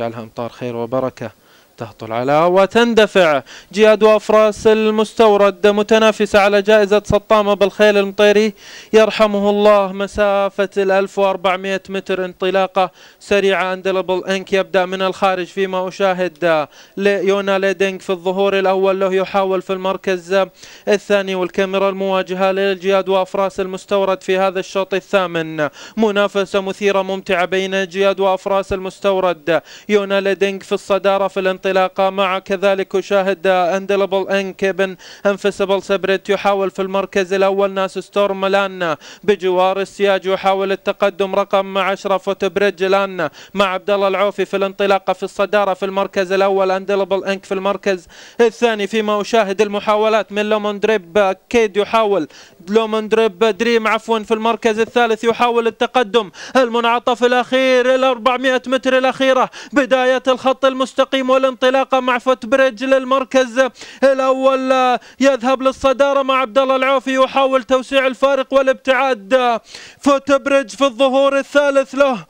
اجعلها أمطار خير وبركة تهطل على وتندفع جياد وأفراس المستورد متنافسة على جائزة سطامة بالخيل المطيري يرحمه الله مسافة ال 1400 متر انطلاقة سريعة اندلبل انك يبدأ من الخارج فيما أشاهد ليونا ليدينج في الظهور الأول له يحاول في المركز الثاني والكاميرا المواجهة للجياد وأفراس المستورد في هذا الشوط الثامن منافسة مثيرة ممتعة بين جياد وأفراس المستورد يونا ليدينج في الصدارة في الانطلاقة الانطلاقة مع كذلك أشاهد اندلبل انكبن انفسبل سبريت يحاول في المركز الأول ناس ستورم لان بجوار السياج يحاول التقدم رقم 10 بريدج لان مع عبد الله العوفي في الانطلاقة في الصدارة في المركز الأول اندلبل انك في المركز الثاني فيما أشاهد المحاولات من لوموندريب كيد يحاول لوموندريب دريم عفوا في المركز الثالث يحاول التقدم المنعطف الأخير ال 400 متر الأخيرة بداية الخط المستقيم والانطلاق انطلاقه مع فوت بريدج للمركز الاول يذهب للصداره مع عبد الله العوفي يحاول توسيع الفارق والابتعاد فوت بريدج في الظهور الثالث له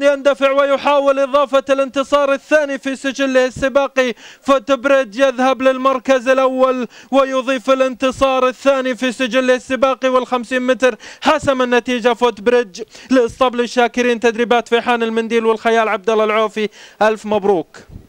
يندفع ويحاول اضافه الانتصار الثاني في سجله السباقي فوت بريدج يذهب للمركز الاول ويضيف الانتصار الثاني في سجله السباقي وال50 متر حسم النتيجه فوت بريدج لاسطبل الشاكرين تدريبات فيحان المنديل والخيال عبد الله العوفي الف مبروك